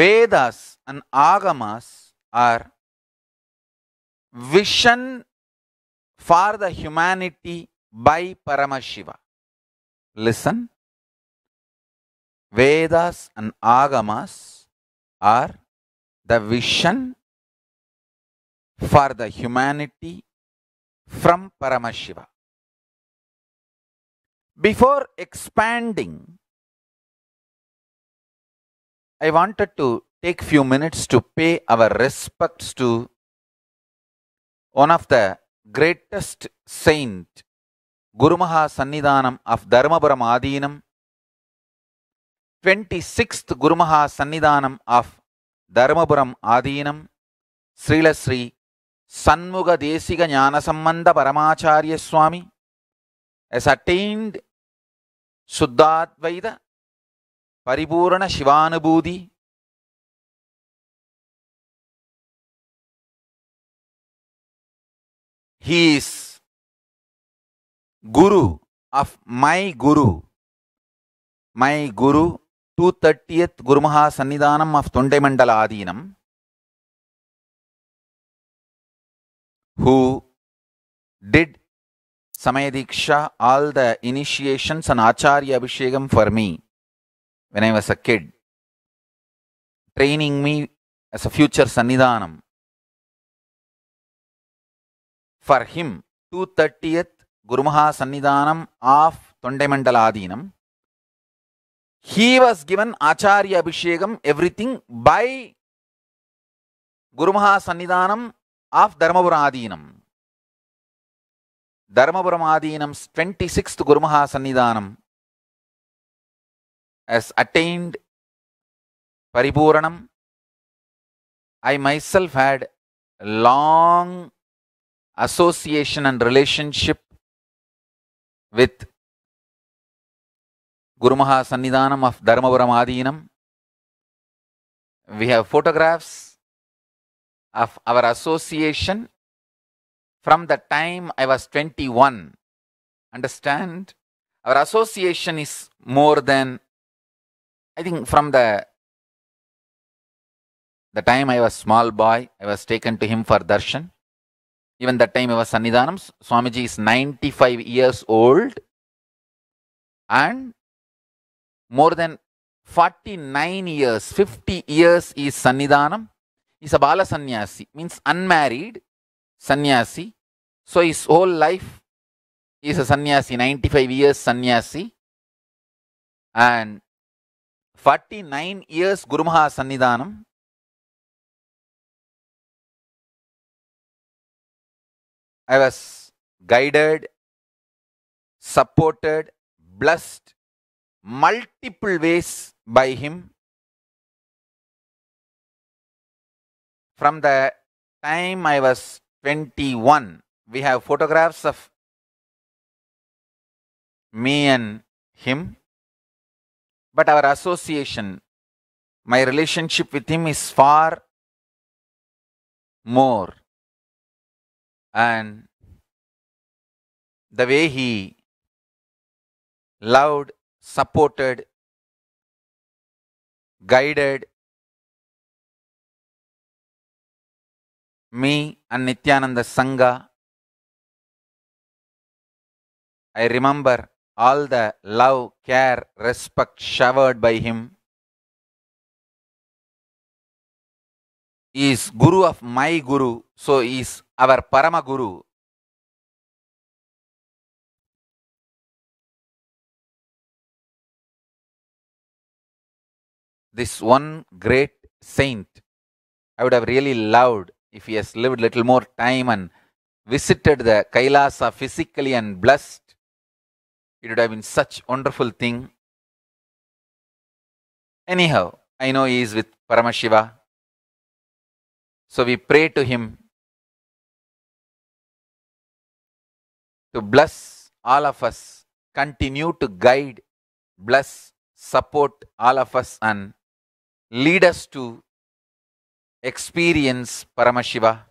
Vedas and Agamas are vision for the humanity by Paramashiva. Listen, Vedas and Agamas are the vision for the humanity from Paramashiva. Before expanding I wanted to take few minutes to pay our respects to one of the greatest saint, Gurumaha Sannidhanam of Dharmapuram Adinam, 26th Gurumaha Sannidhanam of Dharmapuram Adinam, Srila Sri Sanmuga Desiga Jnana Sambandha Paramacharya Swami has attained Suddhadvaita பரிபூரண சிவானுபூதி he is guru of my guru my guru 230th gurumaha sannidhanam of tondemandala adinam who did samaya diksha all the initiations and acharya abhishekam for me when I was a kid, training me as a future Sannidhanam. For him, 230th Gurumaha Sannidhanam of Tondemandala Adinam, he was given Acharya Abhishekam, everything by Gurumaha Sannidhanam of Dharmapura Adinam. Dharmapuram Adinam's 26th Gurumaha Sannidhanam has attained Paripuranam, I myself had long association and relationship with Guru Maha Sannidhanam of Dharmavaram Adinam. We have photographs of our association from the time I was 21. Understand? Our association is more than I think from the the time I was small boy, I was taken to him for darshan. Even that time I was Sannidhanam. Swamiji is 95 years old and more than 49 years, 50 years is Sannidhanam. is a Bala Sannyasi, means unmarried Sannyasi. So his whole life is a Sannyasi, 95 years Sannyasi. And 49 years Gurumaha Sannidhanam. I was guided, supported, blessed multiple ways by him. From the time I was 21, we have photographs of me and him but our association, my relationship with Him is far more. And the way He loved, supported, guided me and Nityananda Sangha. I remember all the love, care, respect showered by him. He is Guru of my Guru, so he is our Parama Guru. This one great saint, I would have really loved if he has lived little more time and visited the Kailasa physically and blessed it would have been such wonderful thing. Anyhow, I know he is with Paramashiva. So we pray to him to bless all of us, continue to guide, bless, support all of us, and lead us to experience Paramashiva